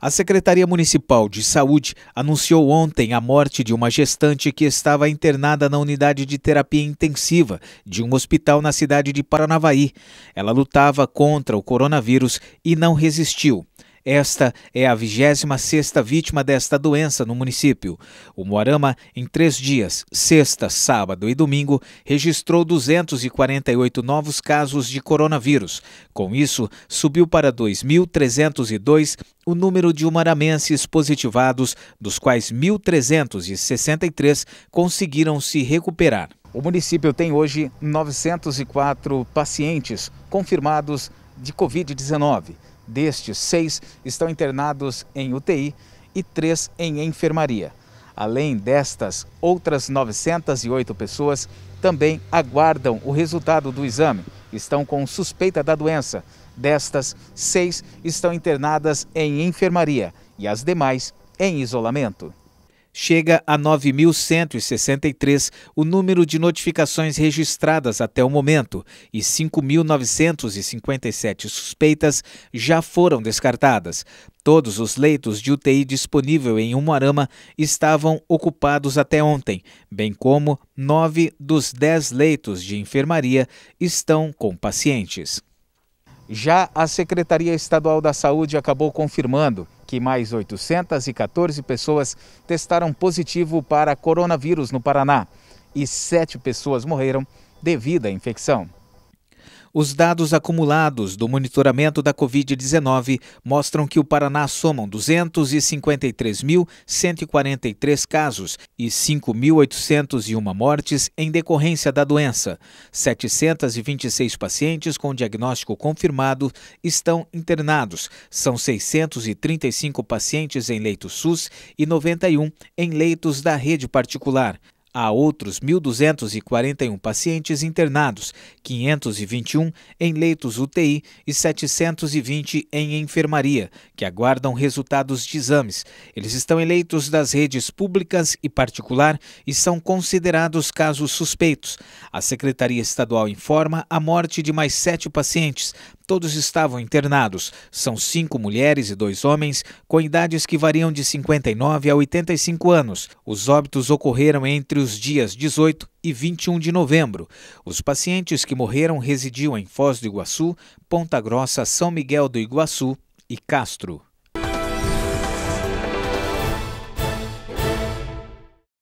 A Secretaria Municipal de Saúde anunciou ontem a morte de uma gestante que estava internada na unidade de terapia intensiva de um hospital na cidade de Paranavaí. Ela lutava contra o coronavírus e não resistiu. Esta é a 26ª vítima desta doença no município. O Moarama, em três dias, sexta, sábado e domingo, registrou 248 novos casos de coronavírus. Com isso, subiu para 2.302 o número de umaramenses positivados, dos quais 1.363 conseguiram se recuperar. O município tem hoje 904 pacientes confirmados de Covid-19. Destes, seis estão internados em UTI e três em enfermaria. Além destas, outras 908 pessoas também aguardam o resultado do exame. Estão com suspeita da doença. Destas, seis estão internadas em enfermaria e as demais em isolamento chega a 9.163 o número de notificações registradas até o momento e 5.957 suspeitas já foram descartadas. Todos os leitos de UTI disponível em Umuarama estavam ocupados até ontem, bem como nove dos dez leitos de enfermaria estão com pacientes. Já a Secretaria Estadual da Saúde acabou confirmando que mais 814 pessoas testaram positivo para coronavírus no Paraná e sete pessoas morreram devido à infecção. Os dados acumulados do monitoramento da Covid-19 mostram que o Paraná somam 253.143 casos e 5.801 mortes em decorrência da doença. 726 pacientes com diagnóstico confirmado estão internados. São 635 pacientes em leitos SUS e 91 em leitos da rede particular. Há outros 1.241 pacientes internados, 521 em leitos UTI e 720 em enfermaria, que aguardam resultados de exames. Eles estão eleitos das redes públicas e particular e são considerados casos suspeitos. A Secretaria Estadual informa a morte de mais sete pacientes, Todos estavam internados. São cinco mulheres e dois homens, com idades que variam de 59 a 85 anos. Os óbitos ocorreram entre os dias 18 e 21 de novembro. Os pacientes que morreram residiam em Foz do Iguaçu, Ponta Grossa, São Miguel do Iguaçu e Castro.